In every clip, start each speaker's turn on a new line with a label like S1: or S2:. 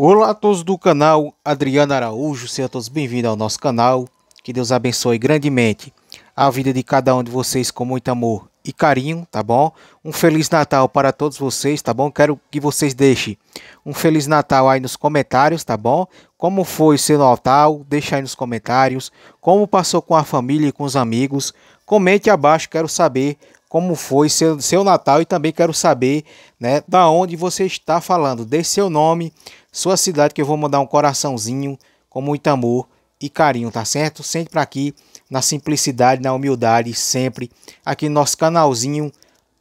S1: Olá a todos do canal Adriano Araújo, sejam todos bem-vindos ao nosso canal. Que Deus abençoe grandemente a vida de cada um de vocês com muito amor e carinho, tá bom? Um Feliz Natal para todos vocês, tá bom? Quero que vocês deixem um Feliz Natal aí nos comentários, tá bom? Como foi o seu Natal? Deixa aí nos comentários. Como passou com a família e com os amigos? Comente abaixo, quero saber como foi seu, seu Natal e também quero saber, né, da onde você está falando. Dê seu nome, sua cidade que eu vou mandar um coraçãozinho com muito amor e carinho, tá certo? Sempre aqui na simplicidade, na humildade, sempre aqui no nosso canalzinho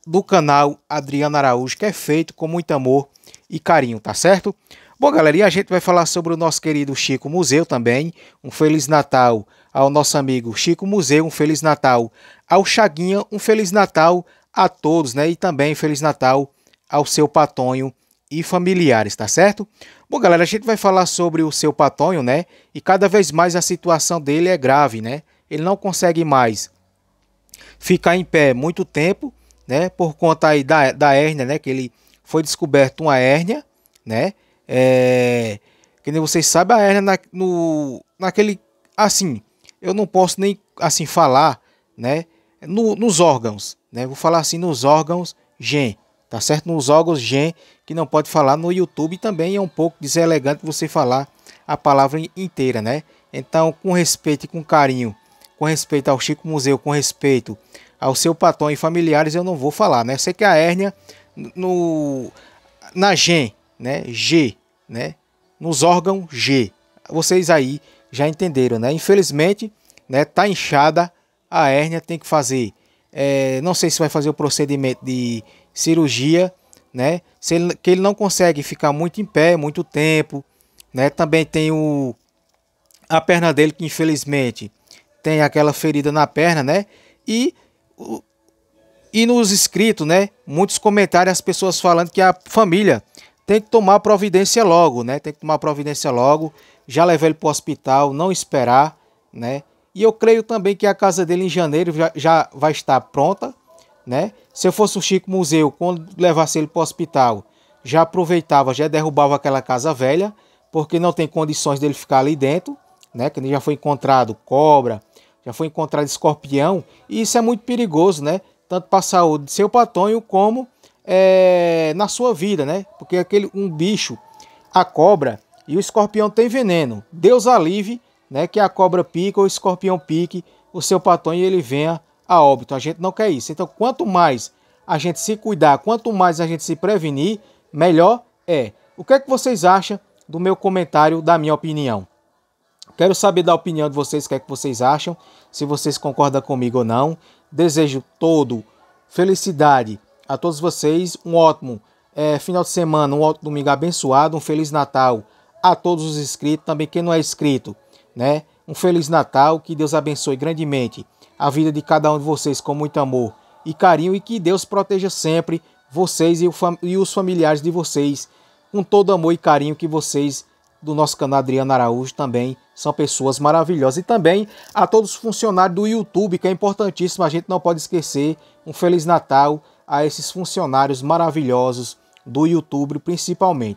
S1: do canal Adriano Araújo, que é feito com muito amor e carinho, tá certo? Bom, galera, e a gente vai falar sobre o nosso querido Chico Museu também. Um Feliz Natal ao nosso amigo Chico Museu, um Feliz Natal ao Chaguinha, um Feliz Natal a todos, né? E também Feliz Natal ao seu Patonho e familiares, tá certo? Bom, galera, a gente vai falar sobre o seu Patonho, né? E cada vez mais a situação dele é grave, né? Ele não consegue mais ficar em pé muito tempo, né? Por conta aí da, da hérnia, né? Que ele foi descoberto uma hérnia, né? É... Que nem vocês sabem, a hérnia na, no, naquele... Assim, eu não posso nem assim falar, né? No, nos órgãos, né? Vou falar assim nos órgãos gen, tá certo? Nos órgãos gen que não pode falar no YouTube também é um pouco deselegante você falar a palavra inteira, né? Então, com respeito e com carinho, com respeito ao Chico Museu, com respeito ao seu patrão e familiares, eu não vou falar, né? Sei que a hérnia no na gen, né? G, né? Nos órgãos G. Vocês aí já entenderam, né? Infelizmente, né, tá inchada a hérnia, tem que fazer. É, não sei se vai fazer o procedimento de cirurgia, né? Se ele, que ele não consegue ficar muito em pé, muito tempo, né? Também tem o a perna dele que infelizmente tem aquela ferida na perna, né? E o, e nos inscritos, né? Muitos comentários as pessoas falando que a família tem que tomar providência logo, né? Tem que tomar providência logo, já levar ele para o hospital, não esperar, né? E eu creio também que a casa dele em janeiro já, já vai estar pronta, né? Se eu fosse o Chico Museu, quando levasse ele para o hospital, já aproveitava, já derrubava aquela casa velha, porque não tem condições dele ficar ali dentro, né? Que já foi encontrado cobra, já foi encontrado escorpião, e isso é muito perigoso, né? Tanto para a saúde do seu patonho como é, na sua vida, né? Porque aquele um bicho, a cobra e o escorpião tem veneno. Deus alive né? Que a cobra pica ou o escorpião pique o seu patonho e ele venha a óbito. A gente não quer isso. Então, quanto mais a gente se cuidar, quanto mais a gente se prevenir, melhor é. O que é que vocês acham do meu comentário, da minha opinião? Quero saber da opinião de vocês, o que é que vocês acham, se vocês concordam comigo ou não. Desejo todo felicidade a todos vocês, um ótimo é, final de semana, um ótimo domingo abençoado, um feliz Natal a todos os inscritos, também quem não é inscrito, né? Um feliz Natal, que Deus abençoe grandemente a vida de cada um de vocês com muito amor e carinho e que Deus proteja sempre vocês e, fam e os familiares de vocês com todo amor e carinho que vocês do nosso canal Adriano Araújo também são pessoas maravilhosas. E também a todos os funcionários do YouTube, que é importantíssimo, a gente não pode esquecer. Um Feliz Natal a esses funcionários maravilhosos do YouTube, principalmente.